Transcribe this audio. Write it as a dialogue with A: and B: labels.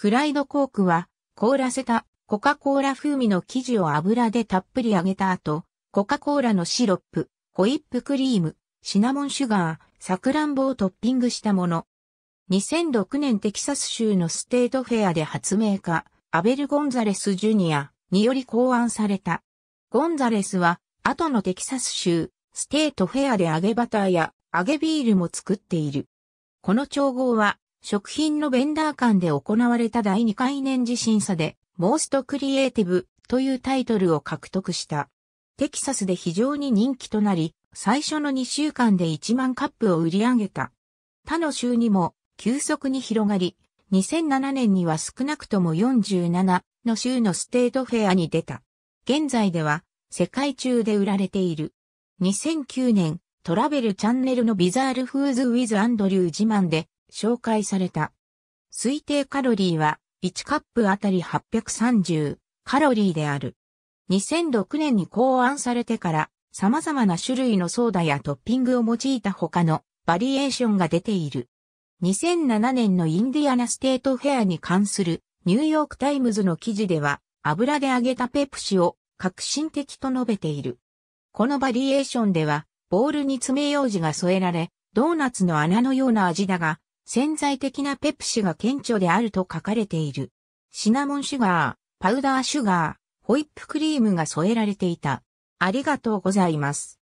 A: フライドコークは、凍らせたコカ・コーラ風味の生地を油で
B: たっぷり揚げた後、コカ・コーラのシロップ、ホイップクリーム、シナモンシュガー、サクランボをトッピングしたもの。2006年テキサス州のステートフェアで発明家、アベル・ゴンザレス・ジュニアにより考案された。ゴンザレスは、後のテキサス州、ステートフェアで揚げバターや揚げビールも作っている。この調合は、食品のベンダー間で行われた第2回年次審査で、モーストクリエイティブというタイトルを獲得した。テキサスで非常に人気となり、最初の2週間で1万カップを売り上げた。他の州にも急速に広がり、2007年には少なくとも47の州のステートフェアに出た。現在では世界中で売られている。2009年、トラベルチャンネルのビザールフーズウィズアンドリュー自慢で紹介された。推定カロリーは1カップあたり830カロリーである。2006年に考案されてから様々な種類のソーダやトッピングを用いた他のバリエーションが出ている。2007年のインディアナステートフェアに関するニューヨークタイムズの記事では油で揚げたペプシを革新的と述べている。このバリエーションではボールに爪楊枝が添えられ、ドーナツの穴のような味だが、潜在的なペプシが顕著であると書かれている。シナモンシュガー、パウダーシュガー、ホイップクリームが添え
A: られていた。ありがとうございます。